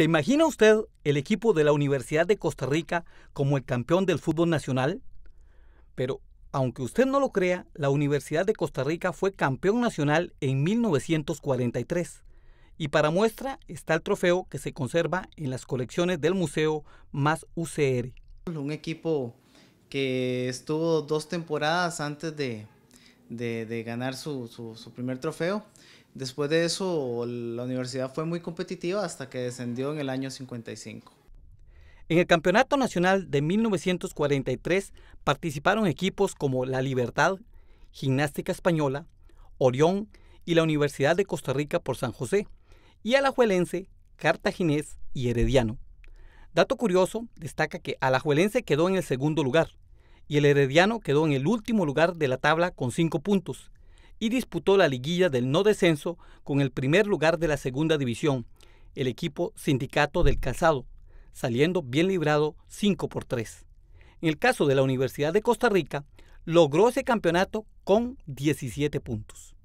¿Se imagina usted el equipo de la Universidad de Costa Rica como el campeón del fútbol nacional? Pero, aunque usted no lo crea, la Universidad de Costa Rica fue campeón nacional en 1943. Y para muestra está el trofeo que se conserva en las colecciones del museo más UCR. Un equipo que estuvo dos temporadas antes de, de, ganar su, su, primer trofeo. Después de eso, la universidad fue muy competitiva hasta que descendió en el año 55. En el Campeonato Nacional de 1943 participaron equipos como La Libertad, Gimnástica Española, Orión y la Universidad de Costa Rica por San José, y Alajuelense, Cartaginés y Herediano. Dato curioso, destaca que Alajuelense quedó en el segundo lugar, y el Herediano quedó en el último lugar de la tabla con cinco puntos y disputó la liguilla del no descenso con el primer lugar de la segunda división, el equipo Sindicato del Calzado, saliendo bien librado 5 por 3. En el caso de la Universidad de Costa Rica, logró ese campeonato con 17 puntos.